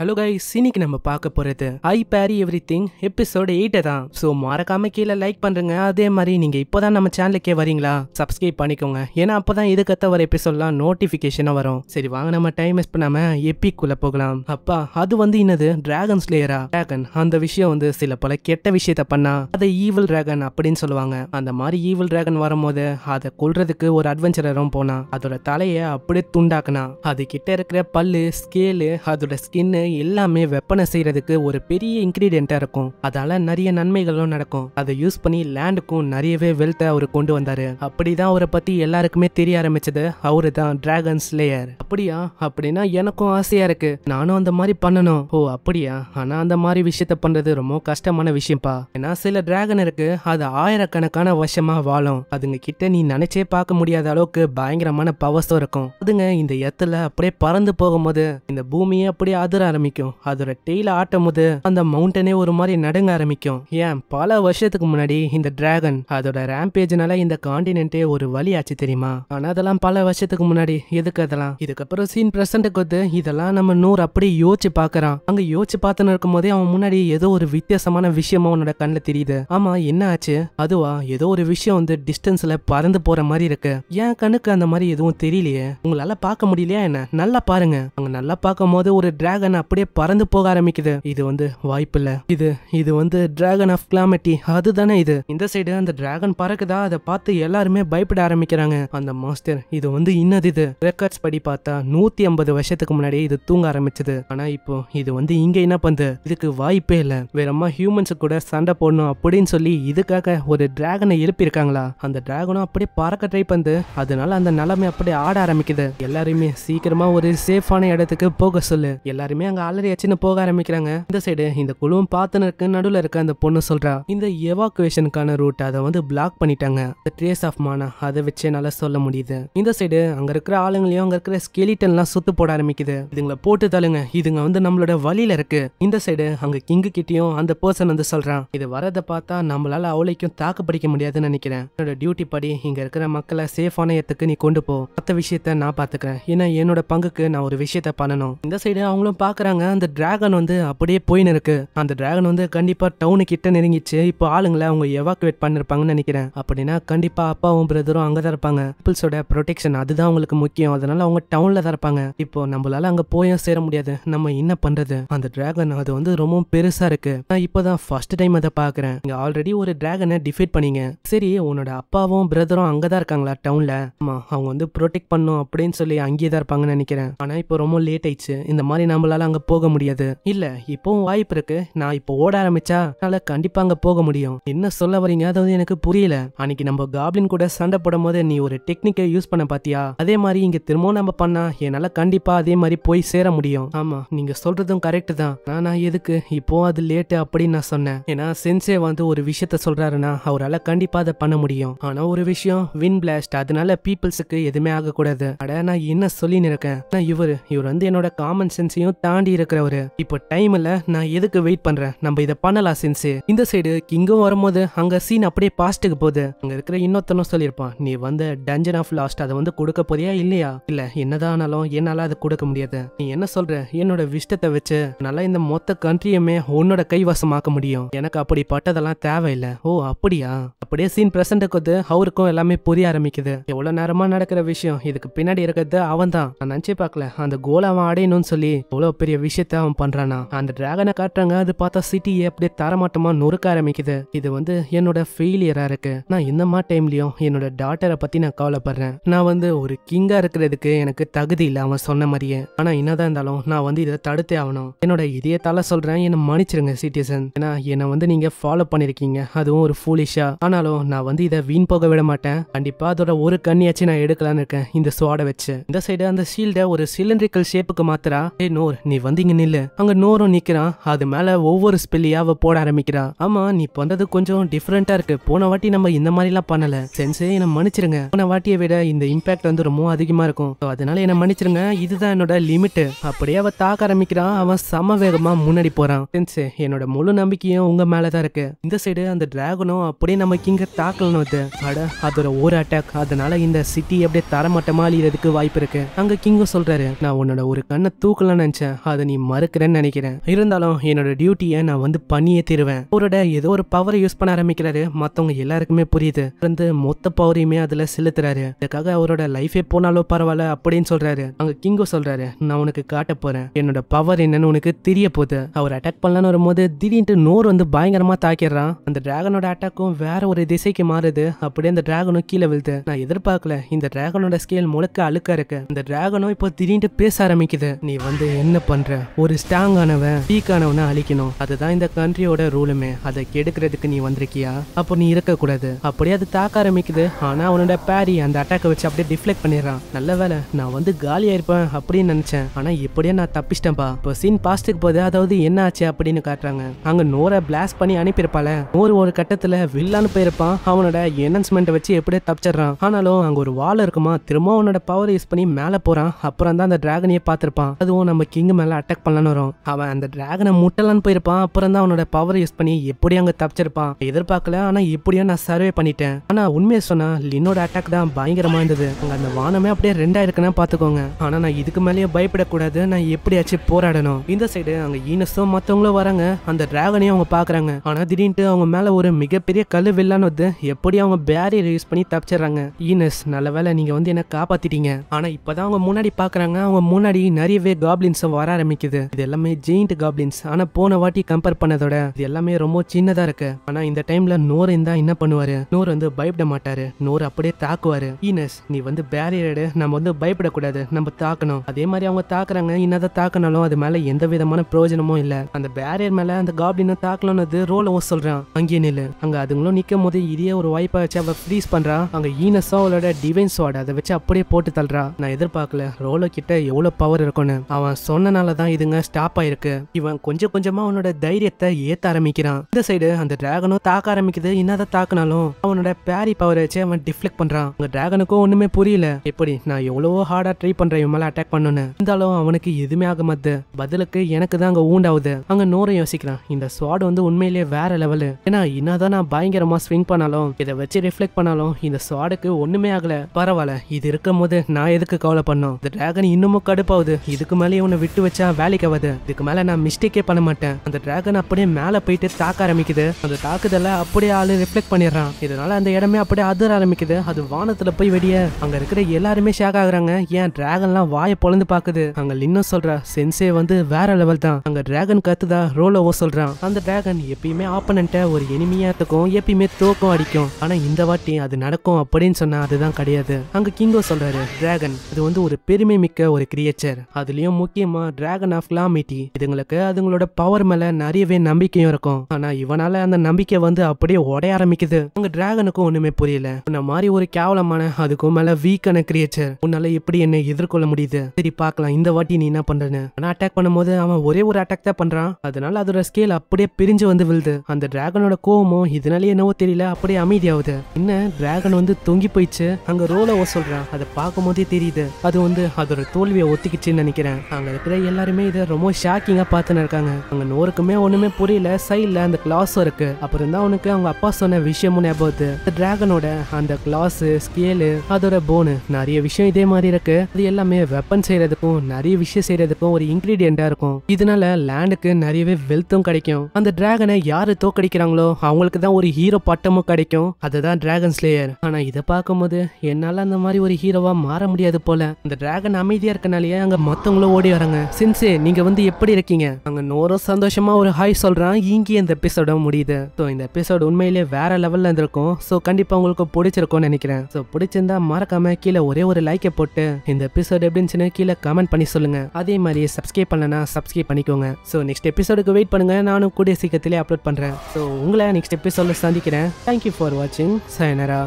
hello guys இன்னைக்கு நம்ம பார்க்க போகிறது ஐ பேரி எவ்ரி திங் எபிசோடு எயிட்டை தான் ஸோ மறக்காம கீழே லைக் பண்ணுறங்க அதே மாதிரி நீங்கள் இப்போ தான் நம்ம சேனலுக்கே வரீங்களா சப்ஸ்கிரைப் பண்ணிக்கோங்க ஏன்னா அப்போ தான் இதுக்கத்த வர எபிசோட்லாம் நோட்டிஃபிகேஷனாக வரும் சரி வாங்க நம்ம டைம் வேஸ்ட் பண்ணாமல் எப்பிக்குள்ளே போகலாம் அப்பா அது வந்து என்னது டிராகன் ஸ்லேயரா டிராகன் அந்த விஷயம் வந்து சில பல கெட்ட விஷயத்த பண்ணா அதை ஈவல் டிராகன் அப்படின்னு சொல்லுவாங்க அந்த மாதிரி ஈவல் டிராகன் வரும்போது அதை கொள்றதுக்கு ஒரு அட்வென்ச்சரரும் போனா அதோட தலையை அப்படியே துண்டாக்குனா அது கிட்ட இருக்கிற பல்லு ஸ்கேலு அதோட ஸ்கின்னு எல்லாமே வெப்பனை செய்யறதுக்கு ஒரு பெரிய இன்க்ரீடியண்டா இருக்கும் அதால நிறைய நன்மைகளும் நடக்கும் அதை யூஸ் பண்ணி லேண்டுக்கும் நிறையவே வெல்த்தை அவர் கொண்டு வந்தாரு அப்படிதான் அவரை பத்தி எல்லாருக்குமே தெரிய ஆரம்பிச்சது அவரு தான் டிராகன் ஸ்லேயர் அப்படியா அப்படின்னா எனக்கும் ஆசையா இருக்கு நானும் அந்த மாதிரி பண்ணணும் ஓ அப்படியா ஆனா அந்த மாதிரி விஷயத்த பண்றது ரொம்ப கஷ்டமான விஷயம்ப்பா ஏன்னா சில டிராகன் இருக்கு அது ஆயிரக்கணக்கான வருஷமா வாழும் அதுங்க கிட்ட நீ நினைச்சே பார்க்க முடியாத அளவுக்கு பயங்கரமான பவர்ஸும் இருக்கும் அதுங்க இந்த எத்துல அப்படியே பறந்து போகும்போது இந்த பூமியை அப்படியே அதிர ஆரம்பிக்கும் அதோட டெய்ல ஆட்டும் போது அந்த மவுண்டனே ஒரு மாதிரி நடுங்க ஆரம்பிக்கும் ஏன் பல வருஷத்துக்கு முன்னாடி இந்த டிராகன் அதோட ரேம்பேஜ்னால இந்த காண்டினே ஒரு வழி ஆச்சு தெரியுமா ஆனா அதெல்லாம் பல வருஷத்துக்கு முன்னாடி எதுக்கு அதெல்லாம் இதுக்கப்புறம் சீன் பிரசன்ட் கொத்து இதெல்லாம் நம்ம நூறு அப்படியே யோசிச்சு பாக்குறான் அங்க யோசிச்சு பார்த்துன்னு இருக்கும் போதே அவன் முன்னாடி ஏதோ ஒரு வித்தியாசமான விஷயமா உன்னோட கண்ணுல தெரியுது ஆமா என்ன ஆச்சு அதுவா ஏதோ ஒரு விஷயம் வந்து டிஸ்டன்ஸ்ல பறந்து போற மாதிரி இருக்கு என் கண்ணுக்கு அந்த மாதிரி எதுவும் தெரியலையே உங்களால பார்க்க முடியலையா என்ன நல்லா பாருங்க அங்க நல்லா பார்க்கும் போது ஒரு டிராகன் அப்படியே பறந்து போக ஆரம்பிக்குது இது வந்து வாய்ப்பில்லை இது இது வந்து டிராகன் ஆஃப் கிளாமட்டி அதுதானே இது இந்த சைடு அந்த டிராகன் பறக்குதா அதை பார்த்து எல்லாருமே பயப்பட ஆரம்பிக்கிறாங்க அந்த மாஸ்டர் இது வந்து இன்னது இது ரெக்கார்ட்ஸ் படி பார்த்தா நூத்தி ஐம்பது வருஷத்துக்கு முன்னாடி இது தூங்க ஆரம்பிச்சது ஆனா இப்போ இது வந்து இங்க என்ன பண்ணுது இதுக்கு வாய்ப்பே இல்லை வேறம்மா ஹியூமன்ஸ் கூட சண்டை போடணும் அப்படின்னு சொல்லி இதுக்காக ஒரு டிராகனை எழுப்பியிருக்காங்களா அந்த டிராகனும் அப்படியே பறக்க ட்ரை பண்ணுது அதனால அந்த நிலைமை அப்படியே ஆட ஆரம்பிக்குது எல்லாருமே சீக்கிரமா ஒரு சேஃபான இடத்துக்கு போக சொல்லு எல்லாருமே அப்படின்னு அங்கே அலறி அச்சுன்னு போக ஆரம்பிக்கிறாங்க இந்த சைடு இந்த குழுவும் பாத்தனருக்கு நடுவில் இருக்க அந்த பொண்ணு சொல்றா இந்த எவாக்குவேஷனுக்கான ரூட் அதை வந்து பிளாக் பண்ணிட்டாங்க ட்ரேஸ் ஆஃப் மானா அதை வச்சு என்னால் சொல்ல முடியுது இந்த சைடு அங்கே இருக்கிற ஆளுங்களையும் அங்கே இருக்கிற ஸ்கெலிட்டன்லாம் சுத்து போட ஆரம்பிக்குது இதுங்களை போட்டு தள்ளுங்க இதுங்க வந்து நம்மளோட வழியில இருக்கு இந்த சைடு அங்க கிங்கு கிட்டயும் அந்த பர்சன் வந்து சொல்றான் இது வரதை பார்த்தா நம்மளால அவளைக்கும் தாக்கு படிக்க முடியாதுன்னு நினைக்கிறேன் என்னோட டியூட்டி படி இங்க இருக்கிற மக்களை சேஃபான இடத்துக்கு நீ கொண்டு போ மற்ற விஷயத்த நான் பாத்துக்கிறேன் ஏன்னா என்னோட பங்குக்கு நான் ஒரு விஷயத்த பண்ணணும் இந்த சைடு அவங்களும் பார்க்க பார்க்குறாங்க அந்த டிராகன் வந்து அப்படியே போயின்னு இருக்கு அந்த டிராகன் வந்து கண்டிப்பாக டவுனு கிட்ட நெருங்கிச்சு இப்போ ஆளுங்களை அவங்க எவாக்குவேட் பண்ணிருப்பாங்கன்னு நினைக்கிறேன் அப்படின்னா கண்டிப்பாக அப்பாவும் பிரதரும் அங்கே தான் இருப்பாங்க பீப்புள்ஸோட ப்ரொடெக்ஷன் அதுதான் அவங்களுக்கு முக்கியம் அதனால அவங்க டவுனில் தான் இருப்பாங்க இப்போ நம்மளால அங்கே போயும் சேர முடியாது நம்ம என்ன பண்ணுறது அந்த டிராகன் அது வந்து ரொம்ப பெருசாக இருக்கு நான் இப்போ தான் ஃபர்ஸ்ட் டைம் அதை பார்க்குறேன் இங்கே ஆல்ரெடி ஒரு டிராகனை டிஃபீட் பண்ணீங்க சரி உன்னோட அப்பாவும் பிரதரும் அங்கே தான் இருக்காங்களா டவுனில் ஆமாம் அவங்க வந்து ப்ரொடெக்ட் பண்ணும் அப்படின்னு சொல்லி அங்கேயே தான் இருப்பாங்கன்னு நினைக்கிறேன் ஆனால் இப்போ ரொம்ப லேட் ஆயிடுச்சு இந்த மாதிரி நம்மளால அங்க போக முடியாது இல்ல இப்போவும் வாய்ப்பு இருக்கு நான் இப்போ ஓட ஆரம்பிச்சா கண்டிப்பா அங்க போக முடியும் என்ன சொல்ல வரீங்க அதாவது எனக்கு புரியல அன்னைக்கு நம்ம காப்ளின் கூட சண்டை போடும் போது நீ ஒரு டெக்னிக்கை யூஸ் பண்ண பாத்தியா அதே மாதிரி இங்க திரும்பவும் நம்ம பண்ணா என்னால கண்டிப்பா அதே மாதிரி போய் சேர முடியும் ஆமா நீங்க சொல்றதும் கரெக்ட் தான் ஆனா எதுக்கு இப்போ அது லேட்டு அப்படின்னு நான் சொன்னேன் ஏன்னா சென்சே வந்து ஒரு விஷயத்த சொல்றாருன்னா அவரால் கண்டிப்பா அதை பண்ண முடியும் ஆனா ஒரு விஷயம் வின் பிளாஸ்ட் அதனால பீப்புள்ஸுக்கு எதுவுமே ஆகக்கூடாது அட நான் என்ன சொல்லின்னு இருக்கேன் இவர் இவர் வந்து என்னோட காமன் சென்ஸையும் தான் தாண்டி இருக்கிறவரு இப்போ டைம் இல்ல நான் எதுக்கு வெயிட் பண்றேன் நம்ம இதை பண்ணலாம் சின்ஸு இந்த சைடு கிங்கும் வரும்போது அங்க சீன் அப்படியே பாஸ்ட்டுக்கு போகுது அங்க இருக்கிற இன்னொருத்தனும் சொல்லியிருப்பான் நீ வந்து டஞ்சன் ஆஃப் லாஸ்ட் அதை வந்து கொடுக்க போறியா இல்லையா இல்ல என்னதான் என்னால அதை கொடுக்க முடியாது நீ என்ன சொல்ற என்னோட விஷ்டத்தை வச்சு நல்லா இந்த மொத்த கண்ட்ரியுமே உன்னோட கைவசமாக்க முடியும் எனக்கு அப்படி பட்டதெல்லாம் தேவையில்லை ஓ அப்படியா அப்படியே சீன் பிரசண்ட்டுக்கு வந்து அவருக்கும் எல்லாமே புரிய ஆரம்பிக்குது எவ்வளவு நேரமா நடக்கிற விஷயம் இதுக்கு பின்னாடி இருக்கிறது அவன் தான் நான் நினைச்சு பார்க்கல அந்த கோல் அவன் அடையணும்னு சொல்லி எவ்வளவு பெரிய விஷயத்த அவன் பண்றானா அந்த டிராகனை காட்டுறாங்க அது பார்த்தா சிட்டியை அப்படியே தரமாட்டமா நொறுக்க ஆரம்பிக்குது இது வந்து என்னோட ஃபெயிலியரா இருக்கு நான் இந்த மாதிரி டைம்லயும் என்னோட டாட்டரை பத்தி நான் கவலைப்படுறேன் நான் வந்து ஒரு கிங்கா இருக்கிறதுக்கு எனக்கு தகுதி இல்லை அவன் சொன்ன மாதிரியே ஆனா என்னதான் இருந்தாலும் நான் வந்து இதை தடுத்தே ஆகணும் என்னோட இதயத்தால சொல்றேன் என்னை மன்னிச்சிருங்க சிட்டிசன் ஏன்னா என்னை வந்து நீங்க ஃபாலோ பண்ணிருக்கீங்க அதுவும் ஒரு ஃபூலிஷா ஆனாலும் நான் வந்து இதை வீண் போக விட மாட்டேன் கண்டிப்பா அதோட ஒரு கண்ணியாச்சு நான் எடுக்கலான்னு இருக்கேன் இந்த சுவாடை வச்சு இந்த சைடு அந்த ஷீல்ட ஒரு சிலிண்ட்ரிக்கல் ஷேப்புக்கு மாத்திரா ஏ நோர் நீ நீ வந்தீங்க நில்லு அங்க நோரும் நிக்கிறான் அது மேல ஒவ்வொரு ஸ்பெல்லியாவ போட ஆரம்பிக்கிறான் ஆமா நீ பண்றது கொஞ்சம் டிஃபரெண்டா இருக்கு போன வாட்டி நம்ம இந்த மாதிரி எல்லாம் பண்ணல சென்சே என்ன மன்னிச்சிருங்க போன வாட்டியை விட இந்த இம்பாக்ட் வந்து ரொம்ப அதிகமா இருக்கும் அதனால என்ன மன்னிச்சிருங்க இதுதான் என்னோட லிமிட் அப்படியே அவ தாக்க ஆரம்பிக்கிறான் அவன் சம வேகமா முன்னாடி போறான் சென்சே என்னோட முழு நம்பிக்கையும் உங்க மேலதான் இருக்கு இந்த சைடு அந்த டிராகனும் அப்படியே நம்ம கிங்க தாக்கலன்னு வந்து அட அதோட ஒரு அட்டாக் அதனால இந்த சிட்டி அப்படியே தரமட்டமா அழியறதுக்கு வாய்ப்பு இருக்கு அங்க கிங்கும் சொல்றாரு நான் உன்னோட ஒரு கண்ணை தூக்கலாம் நினைச்சேன் அதை நீ மறுக்கிறேன்னு நினைக்கிறேன் இருந்தாலும் என்னோட டியூட்டியை நான் வந்து பண்ணியே தருவேன் அவரோட ஏதோ ஒரு பவரை யூஸ் பண்ண ஆரம்பிக்கிறாரு மற்றவங்க எல்லாருக்குமே புரியுது வந்து மொத்த பவரையுமே அதில் செலுத்துறாரு இதுக்காக அவரோட லைஃபே போனாலும் பரவாயில்ல அப்படின்னு சொல்றாரு அங்க கிங்கோ சொல்றாரு நான் உனக்கு காட்ட போறேன் என்னோட பவர் என்னன்னு உனக்கு தெரிய போகுது அவர் அட்டாக் பண்ணலான்னு வரும்போது திடீர்னு நோர் வந்து பயங்கரமா தாக்கிடுறான் அந்த டிராகனோட அட்டாக்கும் வேற ஒரு திசைக்கு மாறுது அப்படியே அந்த டிராகனும் கீழே விழுது நான் எதிர்பார்க்கல இந்த டிராகனோட ஸ்கேல் முழுக்க அழுக்கா இருக்கு அந்த டிராகனும் இப்போ திடீர்னு பேச ஆரம்பிக்குது நீ வந்து என்ன பண்ண பண்ற ஒரு ஸ்ட்ராங் ஆனவன் வீக் ஆனவன அழிக்கணும் அதுதான் இந்த கண்ட்ரியோட ரூலுமே அதை கெடுக்கிறதுக்கு நீ வந்திருக்கியா அப்போ நீ இருக்கக்கூடாது அப்படியே அது தாக்க ஆரம்பிக்குது ஆனா அவனோட பேரி அந்த அட்டாக் வச்சு அப்படியே டிஃப்ளெக்ட் பண்ணிடுறான் நல்ல வேலை நான் வந்து காலியா இருப்பேன் அப்படின்னு நினைச்சேன் ஆனா இப்படியே நான் தப்பிச்சிட்டேன்பா இப்போ சீன் பாஸ்டுக்கு போது அதாவது என்ன ஆச்சு அப்படின்னு காட்டுறாங்க அங்க நோரை பிளாஸ் பண்ணி அனுப்பியிருப்பால நோர் ஒரு கட்டத்துல வில்லான்னு போயிருப்பான் அவனோட என்ஹான்ஸ்மெண்ட் வச்சு எப்படியே தப்பிச்சிடுறான் ஆனாலும் அங்க ஒரு வால் இருக்குமா திரும்ப அவனோட பவர் யூஸ் பண்ணி மேல போறான் அப்புறம் தான் அந்த டிராகனையே பார்த்திருப்பான் அதுவும் நம்ம கிங் மேல மேலே அட்டாக் பண்ணலான்னு வரும் அவன் அந்த டிராகனை முட்டலான்னு போயிருப்பான் அப்புறம் தான் அவனோட பவர் யூஸ் பண்ணி எப்படி அங்கே தப்பிச்சிருப்பான் எதிர்பார்க்கல ஆனா எப்படியோ நான் சர்வே பண்ணிட்டேன் ஆனா உண்மையை சொன்னா லின்னோட அட்டாக் தான் பயங்கரமா இருந்தது அங்கே அந்த வானமே அப்படியே ரெண்டா இருக்குன்னா பார்த்துக்கோங்க ஆனா நான் இதுக்கு மேலேயே பயப்படக்கூடாது நான் எப்படியாச்சும் போராடணும் இந்த சைடு அங்கே ஈனஸும் மற்றவங்களும் வராங்க அந்த டிராகனையும் அவங்க பாக்குறாங்க ஆனா திடீர்னு அவங்க மேலே ஒரு மிகப்பெரிய கல்லு வில்லான்னு வந்து எப்படி அவங்க பேரியர் யூஸ் பண்ணி தப்பிச்சிடுறாங்க ஈனஸ் நல்ல வேலை நீங்கள் வந்து என்ன காப்பாத்திட்டீங்க ஆனா இப்பதான் அவங்க முன்னாடி பாக்குறாங்க அவங்க முன்னாடி நிறையவே காப்ளின்ஸும் வர வர ஆரம்பிக்குது இது எல்லாமே ஜெயிண்ட் காப்ளின்ஸ் ஆனா போன வாட்டி கம்பேர் பண்ணதோட இது எல்லாமே ரொம்ப சின்னதா இருக்கு ஆனா இந்த டைம்ல நோர் இருந்தா என்ன பண்ணுவாரு நோர் வந்து பயப்பட மாட்டாரு நோர் அப்படியே தாக்குவாரு ஈனஸ் நீ வந்து பேரியர் நம்ம வந்து பயப்படக்கூடாது நம்ம தாக்கணும் அதே மாதிரி அவங்க தாக்குறாங்க என்னதான் தாக்கினாலும் அது மேல எந்த விதமான பிரயோஜனமும் இல்ல அந்த பேரியர் மேல அந்த காப்ளினை தாக்கலாம்னு ரோல சொல்றான் அங்கேயே நில்லு அங்க அதுங்களும் நிக்கும் போது இதே ஒரு வாய்ப்பா வச்சு அவ ஃப்ரீஸ் பண்றா அங்க ஈனஸ் அவளோட டிவைன் சுவாட் அதை வச்சு அப்படியே போட்டு தள்ளுறா நான் எதிர்பார்க்கல ரோல கிட்ட எவ்வளவு பவர் இருக்கும்னு அவன் சொன்ன இதனால தான் இதுங்க ஸ்டாப் ஆயிருக்கு இவன் கொஞ்சம் கொஞ்சமா அவனோட தைரியத்தை ஏத்த ஆரம்பிக்கிறான் இந்த சைடு அந்த டிராகனும் தாக்க ஆரம்பிக்குது என்னதான் தாக்குனாலும் அவனோட பேரி பவர் வச்சு அவன் டிஃப்ளெக்ட் பண்றான் அந்த டிராகனுக்கும் ஒண்ணுமே புரியல எப்படி நான் எவ்வளவோ ஹார்டா ட்ரை பண்றேன் இவன் மேல அட்டாக் பண்ணுன்னு இருந்தாலும் அவனுக்கு எதுவுமே ஆக மாத்து பதிலுக்கு எனக்கு தான் அங்க ஊண்டாவது அங்க நூறு யோசிக்கிறான் இந்த ஸ்வாட் வந்து உண்மையிலேயே வேற லெவலு ஏன்னா என்னதான் நான் பயங்கரமா ஸ்விங் பண்ணாலும் இதை வச்சு ரிஃப்ளெக்ட் பண்ணாலும் இந்த ஸ்வாடுக்கு ஒண்ணுமே ஆகல பரவாயில்ல இது இருக்கும் போது நான் எதுக்கு கவலை பண்ணும் இந்த டிராகன் இன்னமும் கடுப்பாவது இதுக்கு மேலே இவனை விட்டு வச்சா வேலைக்கு வருது இதுக்கு மேல நான் மிஸ்டேக்கே பண்ண மாட்டேன் அந்த டிராகன் அப்படியே மேல போயிட்டு தாக்க ஆரம்பிக்குது அந்த தாக்குதல அப்படியே ஆளு ரிஃப்ளெக்ட் பண்ணிடுறான் இதனால அந்த இடமே அப்படியே அதிர ஆரம்பிக்குது அது வானத்துல போய் வெடிய அங்க இருக்கிற எல்லாருமே ஷேக் ஆகுறாங்க ஏன் டிராகன்லாம் வாய பொழந்து பாக்குது அங்க லின்னும் சொல்ற சென்சே வந்து வேற லெவல் தான் அங்க டிராகன் கத்துதா ரோலோவோ சொல்றான் அந்த டிராகன் எப்பயுமே ஆப்பனண்ட ஒரு எனிமையா இருக்கும் எப்பயுமே தோக்கம் அடிக்கும் ஆனா இந்த வாட்டி அது நடக்கும் அப்படின்னு சொன்னா அதுதான் கிடையாது அங்க கிங்கோ சொல்றாரு டிராகன் அது வந்து ஒரு பெருமை மிக்க ஒரு கிரியேச்சர் அதுலயும் முக்கியமா டிராகன் ஆஃப் கிளாமிட்டி இதுங்களுக்கு அதுங்களோட பவர் மேல நிறையவே நம்பிக்கையும் இருக்கும் ஆனா இவனால அந்த நம்பிக்கை வந்து அப்படியே உடைய ஆரம்பிக்குது அவங்க டிராகனுக்கும் ஒண்ணுமே புரியல இந்த மாதிரி ஒரு கேவலமான அதுக்கும் மேல வீக்கான கிரியேச்சர் உன்னால எப்படி என்ன எதிர்கொள்ள முடியுது சரி பாக்கலாம் இந்த வாட்டி நீ என்ன பண்றேன்னு ஆனா அட்டாக் பண்ணும்போது அவன் ஒரே ஒரு அட்டாக் தான் பண்றான் அதனால அதோட ஸ்கேல் அப்படியே பிரிஞ்சு வந்து விழுது அந்த டிராகனோட கோவமும் இதனால என்னவோ தெரியல அப்படியே அமைதியாகுது என்ன டிராகன் வந்து தொங்கி போயிடுச்சு அங்க ரோல சொல்றான் அதை பார்க்கும் போதே தெரியுது அது வந்து அதோட தோல்வியை ஒத்திக்கிச்சுன்னு நினைக்கிறேன் அங்க இருக்கிற எல்லாருமே இதை ரொம்ப ஷாக்கிங்காக பார்த்துன்னு இருக்காங்க அங்கே நோருக்குமே ஒன்றுமே புரியல சைடில் அந்த கிளாஸ் இருக்குது அப்புறம் தான் அவனுக்கு அவங்க அப்பா சொன்ன விஷயமும் ஞாபகத்து டிராகனோட அந்த கிளாஸ் ஸ்கேலு அதோட போனு நிறைய விஷயம் இதே மாதிரி இருக்குது அது எல்லாமே வெப்பன் செய்கிறதுக்கும் நிறைய விஷயம் செய்கிறதுக்கும் ஒரு இன்க்ரீடியண்ட்டாக இருக்கும் இதனால லேண்டுக்கு நிறையவே வெல்த்தும் கிடைக்கும் அந்த டிராகனை யாரு தோக்கடிக்கிறாங்களோ அவங்களுக்கு தான் ஒரு ஹீரோ பட்டமும் கிடைக்கும் அதுதான் டிராகன் ஸ்லேயர் ஆனா இதை பார்க்கும்போது என்னால அந்த மாதிரி ஒரு ஹீரோவா மாற முடியாது போல அந்த டிராகன் அமைதியா இருக்கனாலேயே அங்க மத்தவங்களும் ஓடி வராங்க சின்சே நீங்க வந்து எப்படி இருக்கீங்க அங்க நோரோ சந்தோஷமா ஒரு ஹாய் சொல்றான் இங்கே இந்த எபிசோட முடியுது ஸோ இந்த எபிசோட் உண்மையிலே வேற லெவல்ல இருந்திருக்கும் ஸோ கண்டிப்பா உங்களுக்கு பிடிச்சிருக்கும்னு நினைக்கிறேன் ஸோ பிடிச்சிருந்தா மறக்காம கீழே ஒரே ஒரு லைக்கை போட்டு இந்த எபிசோடு எப்படின்னு கீழே கமெண்ட் பண்ணி சொல்லுங்க அதே மாதிரி சப்ஸ்கிரைப் பண்ணலனா சப்ஸ்கிரைப் பண்ணிக்கோங்க ஸோ நெக்ஸ்ட் எபிசோடுக்கு வெயிட் பண்ணுங்க நானும் கூடிய சீக்கிரத்திலே அப்லோட் பண்றேன் ஸோ உங்களை நெக்ஸ்ட் எபிசோட சந்திக்கிறேன் தேங்க்யூ ஃபார் வாட்சிங் சயனரா